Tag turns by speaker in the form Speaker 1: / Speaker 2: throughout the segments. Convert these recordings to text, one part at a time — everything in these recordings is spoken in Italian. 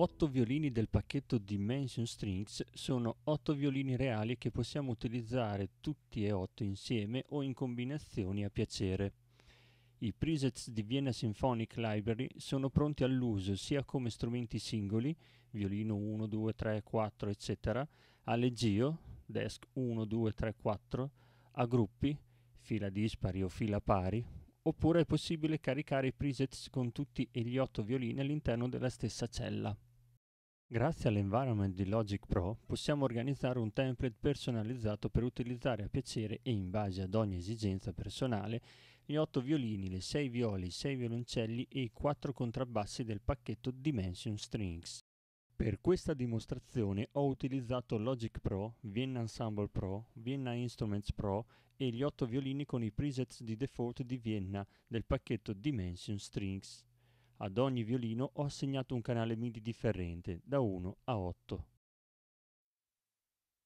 Speaker 1: otto violini del pacchetto Dimension Strings sono otto violini reali che possiamo utilizzare tutti e otto insieme o in combinazioni a piacere. I presets di Vienna Symphonic Library sono pronti all'uso sia come strumenti singoli, violino 1, 2, 3, 4, eccetera, alleggio, desk 1, 2, 3, 4, a gruppi, fila dispari o fila pari, oppure è possibile caricare i presets con tutti e gli otto violini all'interno della stessa cella. Grazie all'environment di Logic Pro possiamo organizzare un template personalizzato per utilizzare a piacere e in base ad ogni esigenza personale gli 8 violini, le 6 violi, i 6 violoncelli e i 4 contrabbassi del pacchetto Dimension Strings. Per questa dimostrazione ho utilizzato Logic Pro, Vienna Ensemble Pro, Vienna Instruments Pro e gli 8 violini con i presets di default di Vienna del pacchetto Dimension Strings. Ad ogni violino ho assegnato un canale MIDI differente, da 1 a 8.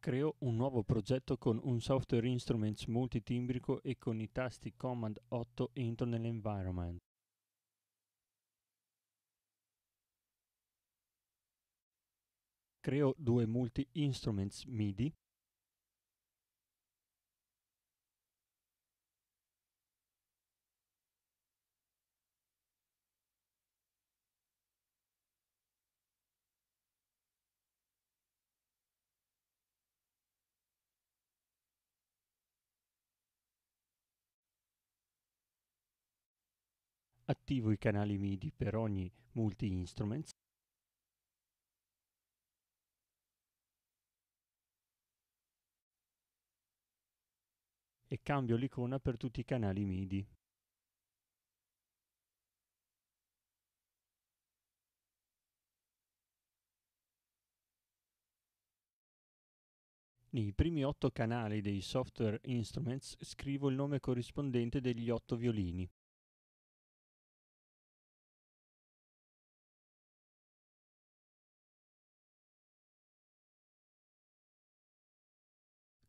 Speaker 1: Creo un nuovo progetto con un software instruments multitimbrico e con i tasti Command 8 entro nell'environment. Creo due multi-instruments MIDI Attivo i canali MIDI per ogni multi-instruments e cambio l'icona per tutti i canali MIDI. Nei primi otto canali dei Software Instruments scrivo il nome corrispondente degli otto violini.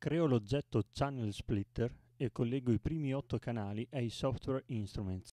Speaker 2: Creo l'oggetto Channel Splitter e collego i primi otto canali ai Software Instruments.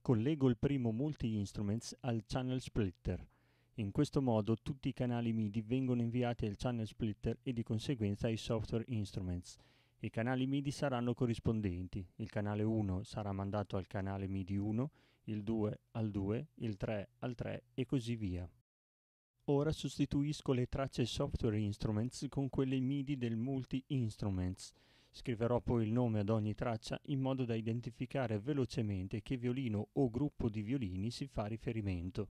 Speaker 1: Collego il primo Multi Instruments al Channel Splitter. In questo modo tutti i canali MIDI vengono inviati al channel splitter e di conseguenza ai software instruments. I canali MIDI saranno corrispondenti. Il canale 1 sarà mandato al canale MIDI 1, il 2 al 2, il 3 al 3 e così via. Ora sostituisco le tracce software instruments con quelle MIDI del multi instruments. Scriverò poi il nome ad ogni traccia in modo da identificare velocemente che violino o gruppo di violini si fa riferimento.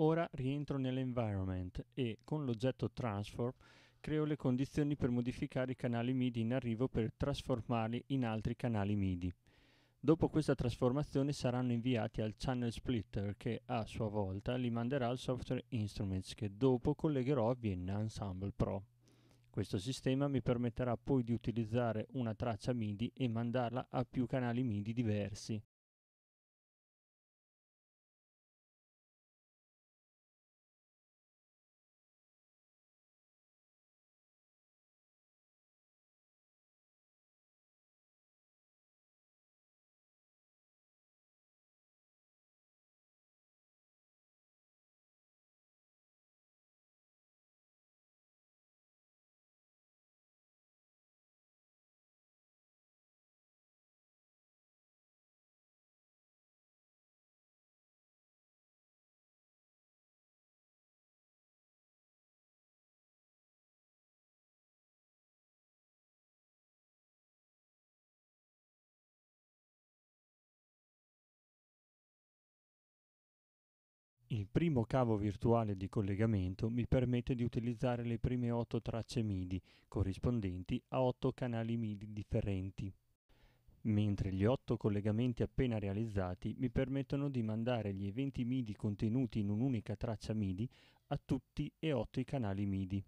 Speaker 1: Ora rientro nell'environment e, con l'oggetto transform, creo le condizioni per modificare i canali MIDI in arrivo per trasformarli in altri canali MIDI. Dopo questa trasformazione saranno inviati al channel splitter che a sua volta li manderà al software Instruments che dopo collegherò a Vienna Ensemble Pro. Questo sistema mi permetterà poi di utilizzare una traccia MIDI e mandarla a più canali MIDI diversi. Il primo cavo virtuale di collegamento mi permette di utilizzare le prime 8 tracce MIDI, corrispondenti a 8 canali MIDI differenti, mentre gli 8 collegamenti appena realizzati mi permettono di mandare gli eventi MIDI contenuti in un'unica traccia MIDI a tutti e 8 i canali MIDI.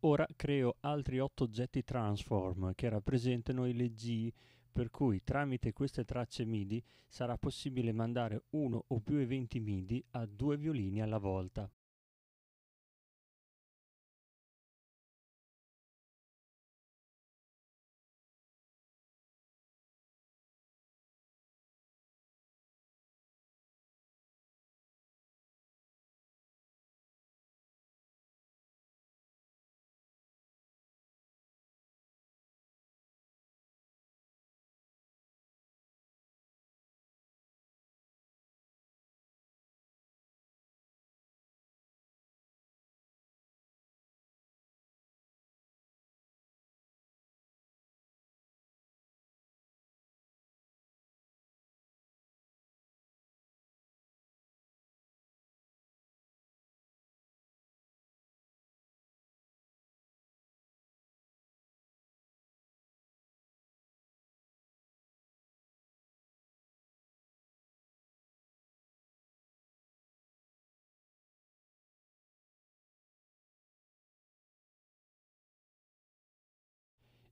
Speaker 1: Ora creo altri 8 oggetti transform che rappresentano i leggi per cui tramite queste tracce MIDI sarà possibile mandare uno o più eventi MIDI a due violini alla volta.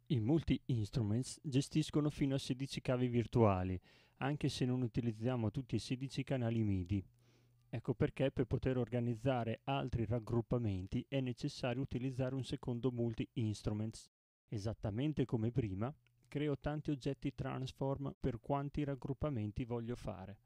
Speaker 1: I Multi instruments gestiscono fino a 16 cavi virtuali, anche se non utilizziamo tutti i 16 canali MIDI. Ecco perché per poter organizzare altri raggruppamenti è necessario utilizzare un secondo multi-instruments. Esattamente come prima, creo tanti oggetti transform per quanti raggruppamenti voglio fare.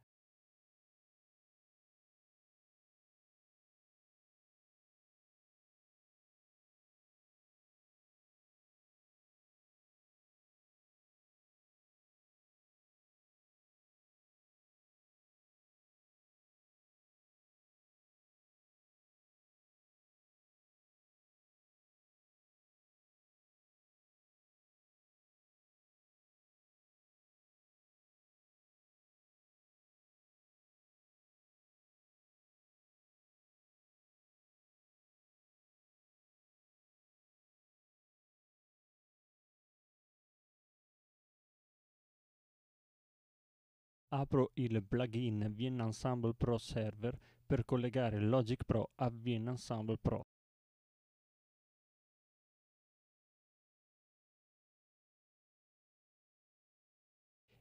Speaker 1: Apro il plugin Vienna Ensemble Pro Server per collegare Logic Pro a Vienna Ensemble Pro.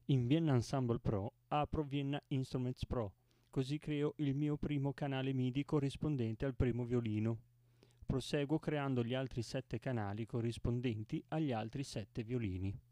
Speaker 1: In Vienna Ensemble Pro apro Vienna Instruments Pro, così creo il mio primo canale MIDI corrispondente al primo violino. Proseguo creando gli altri sette canali corrispondenti agli altri sette violini.